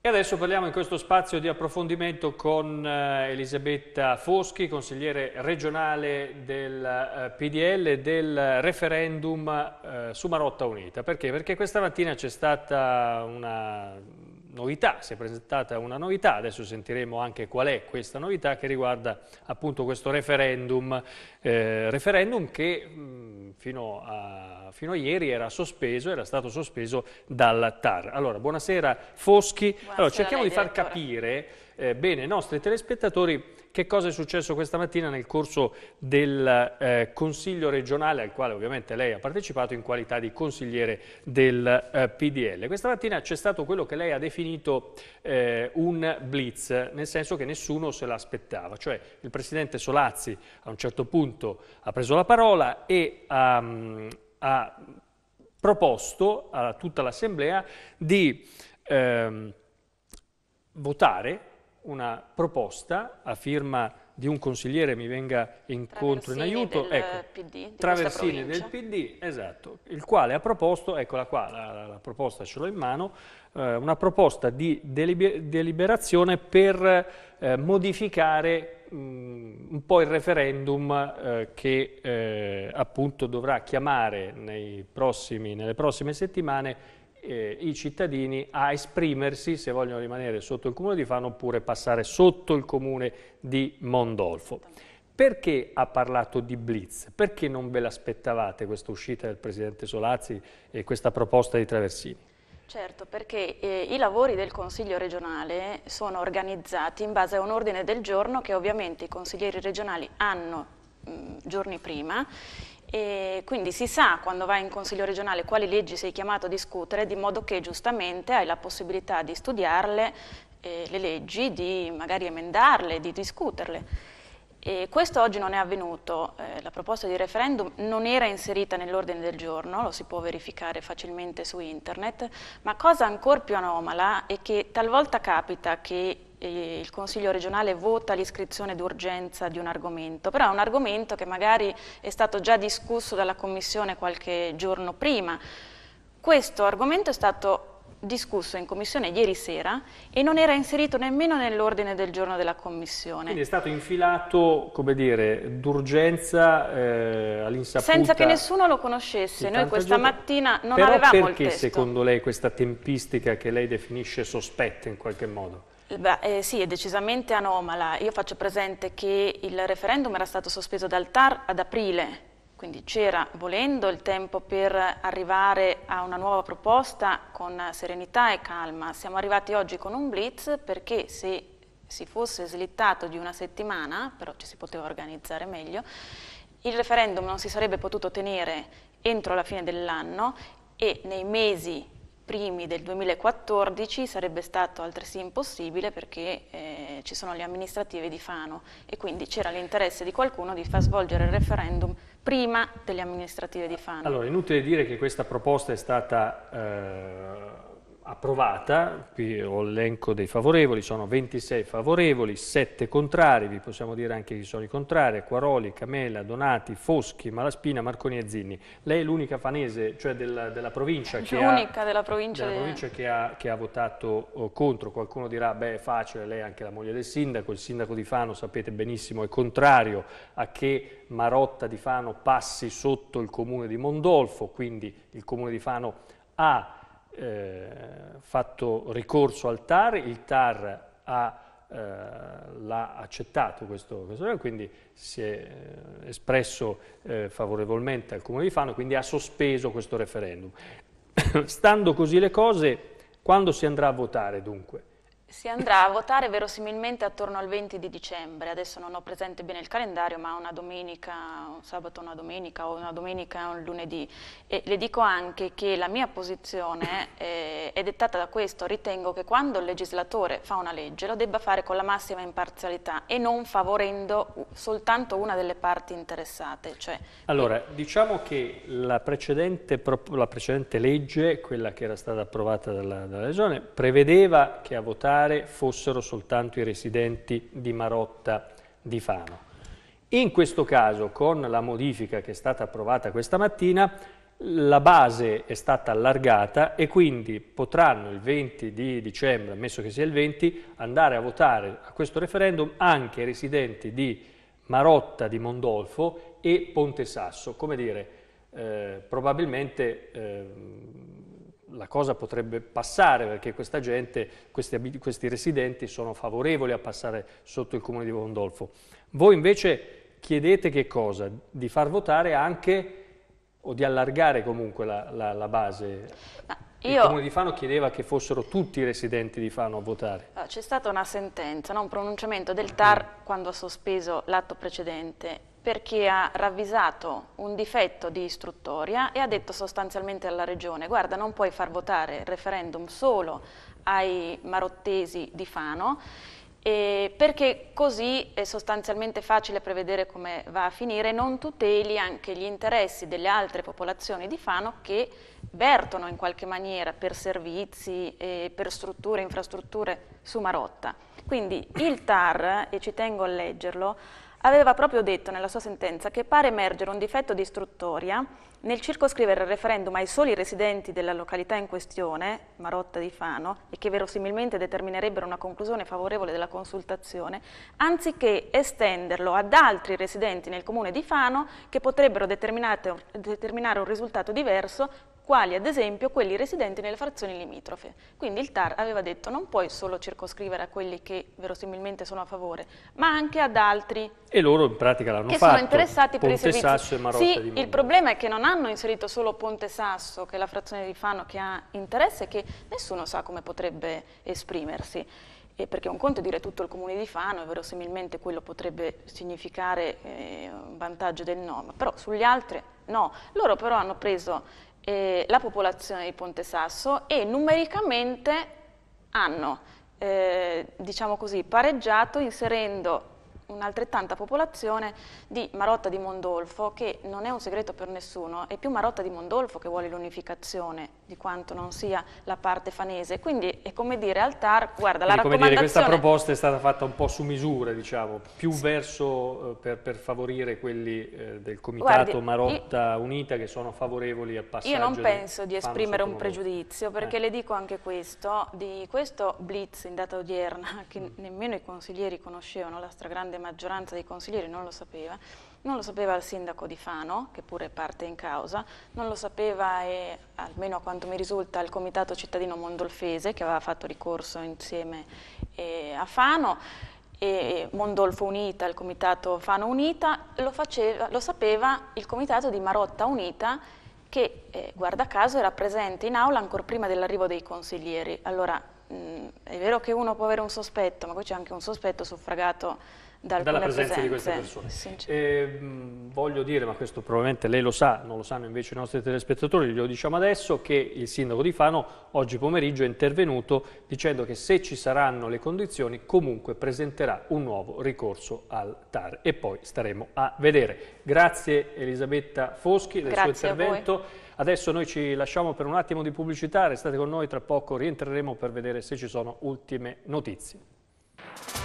E adesso parliamo in questo spazio di approfondimento con eh, Elisabetta Foschi, consigliere regionale del eh, PDL del referendum eh, su Marotta Unita. Perché? Perché questa mattina c'è stata una novità, si è presentata una novità, adesso sentiremo anche qual è questa novità che riguarda appunto questo referendum, eh, referendum che mh, mm, fino, a, fino, a, ieri era sospeso, era stato sospeso dal TAR. Allora, buonasera Foschi, buonasera allora, cerchiamo lei, di far capire eh, bene i nostri telespettatori che cosa è successo questa mattina nel corso del eh, Consiglio regionale al quale ovviamente lei ha partecipato in qualità di consigliere del eh, PDL. Questa mattina c'è stato quello che lei ha definito eh, un blitz, nel senso che nessuno se l'aspettava, cioè il Presidente Solazzi a un certo punto ha preso la parola e um, ha proposto a tutta l'Assemblea di ehm, votare una proposta a firma di un consigliere mi venga incontro in aiuto, ecco, PD, Traversini del PD, esatto, il quale ha proposto, eccola qua, la, la, la proposta ce l'ho in mano, eh, una proposta di deliberazione per eh, modificare mh, mm, un po' il referendum eh, che eh, appunto dovrà chiamare prossimi, nelle prossime settimane eh, i cittadini a esprimersi se vogliono rimanere sotto il comune di Fano oppure passare sotto il comune di Mondolfo. Perché ha parlato di blitz? Perché non ve l'aspettavate questa uscita del Presidente Solazzi e questa proposta di Traversini? Certo, perché eh, i lavori del Consiglio regionale sono organizzati in base a un ordine del giorno che ovviamente i consiglieri regionali hanno mh, giorni prima e quindi si sa quando vai in consiglio regionale quali leggi sei chiamato a discutere, di modo che giustamente hai la possibilità di studiarle, eh, le leggi, di magari emendarle, di discuterle. E questo oggi non è avvenuto, eh, la proposta di referendum non era inserita nell'ordine del giorno, lo si può verificare facilmente su internet, ma cosa ancora più anomala è che talvolta capita che il Consiglio regionale vota l'iscrizione d'urgenza di un argomento, però è un argomento che magari è stato già discusso dalla Commissione qualche giorno prima. Questo argomento è stato discusso in commissione ieri sera e non era inserito nemmeno nell'ordine del giorno della commissione. Quindi è stato infilato, come dire, d'urgenza eh, all'insaputa. Senza che nessuno lo conoscesse, noi questa giorni. mattina non Però avevamo perché, il testo. perché secondo lei questa tempistica che lei definisce sospetta in qualche modo? Beh, eh, sì, è decisamente anomala. Io faccio presente che il referendum era stato sospeso dal TAR ad aprile, quindi c'era, volendo, il tempo per arrivare a una nuova proposta con serenità e calma. Siamo arrivati oggi con un blitz perché se si fosse slittato di una settimana, però ci si poteva organizzare meglio, il referendum non si sarebbe potuto tenere entro la fine dell'anno e nei mesi primi del 2014 sarebbe stato altresì impossibile perché eh, ci sono le amministrative di Fano e quindi c'era l'interesse di qualcuno di far svolgere il referendum prima delle amministrative di Fano. Allora, inutile dire che questa proposta è stata... Eh approvata, qui ho l'elenco dei favorevoli, sono 26 favorevoli, 7 contrari, vi possiamo dire anche chi sono i contrari, Quaroli, Camela, Donati, Foschi, Malaspina, Marconi e Zinni. Lei è l'unica fanese, cioè della, della provincia, che ha, della provincia, della provincia di... che, ha, che ha, votato oh, contro, qualcuno dirà beh è facile, lei è anche la moglie del sindaco, il sindaco di Fano sapete benissimo è contrario a che Marotta di Fano passi sotto il comune di Mondolfo, quindi il comune di Fano ha eh, fatto ricorso al TAR, il TAR ha, eh, l'ha accettato questo, questo, quindi si è eh, espresso eh, favorevolmente al Comune di Fano, quindi ha sospeso questo referendum. Stando così le cose, quando si andrà a votare dunque? Si andrà a votare verosimilmente attorno al 20 di dicembre, adesso non ho presente bene il calendario, ma una domenica, un sabato una domenica o una domenica un lunedì. E le dico anche che la mia posizione eh, è dettata da questo, ritengo che quando il legislatore fa una legge lo debba fare con la massima imparzialità e non favorendo soltanto una delle parti interessate. Cioè, allora, quindi... diciamo che la precedente, la precedente, legge, quella che era stata approvata dalla, dalla Regione, prevedeva che a votare pare fossero soltanto i residenti di Marotta di Fano. In questo caso, con la modifica che è stata approvata questa mattina, la base è stata allargata e quindi potranno il 20 di dicembre, ammesso che sia il 20, andare a votare a questo referendum anche i residenti di Marotta di Mondolfo e Ponte Sasso. Come dire, eh, probabilmente eh, la cosa potrebbe passare perché questa gente, questi, questi residenti sono favorevoli a passare sotto il comune di Mondolfo. Voi invece chiedete che cosa? Di far votare anche o di allargare comunque la, la, la base? Ma il Comune di Fano chiedeva che fossero tutti i residenti di Fano a votare. Ah, c'è stata una sentenza, no? un pronunciamento del TAR mm. quando ha sospeso l'atto precedente perché ha ravvisato un difetto di istruttoria e ha detto sostanzialmente alla Regione guarda non puoi far votare referendum solo ai marottesi di Fano eh, perché così è sostanzialmente facile prevedere come va a finire, non tuteli anche gli interessi delle altre popolazioni di Fano che vertono in qualche maniera per servizi, eh, per strutture, infrastrutture su Marotta. Quindi il TAR, e ci tengo a leggerlo, aveva proprio detto nella sua sentenza che pare emergere un difetto di istruttoria nel circoscrivere il referendum ai soli residenti della località in questione, Marotta di Fano, e che verosimilmente determinerebbero una conclusione favorevole della consultazione, anziché estenderlo ad altri residenti nel comune di Fano che potrebbero determinare un risultato diverso quali ad esempio quelli residenti nelle frazioni limitrofe. Quindi il TAR aveva detto non puoi solo circoscrivere a quelli che verosimilmente sono a favore, ma anche ad altri e loro in pratica l'hanno fatto. sono interessati Ponte per i servizi. e Marotta sì, il problema è che non hanno inserito solo Ponte Sasso, che è la frazione di Fano che ha interesse e che nessuno sa come potrebbe esprimersi. E perché un conto è dire tutto il comune di Fano e verosimilmente quello potrebbe significare eh, un vantaggio del no, ma però sugli altri no. Loro però hanno preso eh, la popolazione di Ponte Sasso e numericamente hanno, eh, diciamo così, pareggiato inserendo un'altrettanta popolazione di Marotta di Mondolfo che non è un segreto per nessuno, è più Marotta di Mondolfo che vuole l'unificazione di quanto non sia la parte fanese, quindi è come dire al TAR, guarda quindi, la raccomandazione... Dire, questa proposta è stata fatta un po' su misura, diciamo, più sì. verso eh, per, per, favorire quelli eh, del Comitato Guardi, Marotta io, Unita che sono favorevoli al passaggio... Io non penso di esprimere un pregiudizio, perché eh. le dico anche questo, di questo blitz in data odierna, che mm. nemmeno i consiglieri conoscevano la stragrande grande maggioranza dei consiglieri non lo sapeva, non lo sapeva il sindaco di Fano, che pure è parte in causa, non lo sapeva, e, almeno a quanto mi risulta, il comitato cittadino mondolfese, che aveva fatto ricorso insieme eh, a Fano, e Mondolfo Unita, il comitato Fano Unita, lo, faceva, lo sapeva il comitato di Marotta Unita, che eh, guarda caso era presente in aula ancora prima dell'arrivo dei consiglieri. Allora, mh, mm, è vero che uno può avere un sospetto, ma poi c'è anche un sospetto suffragato da dalla presenza presenze. di queste persone. Sì, eh, voglio dire, ma questo probabilmente lei lo sa, non lo sanno invece i nostri telespettatori, glielo diciamo adesso, che il sindaco di Fano oggi pomeriggio è intervenuto dicendo che se ci saranno le condizioni comunque presenterà un nuovo ricorso al TAR e poi staremo a vedere. Grazie Elisabetta Foschi del Grazie suo intervento. Adesso noi ci lasciamo per un attimo di pubblicità, restate con noi, tra poco rientreremo per vedere se ci sono ultime notizie.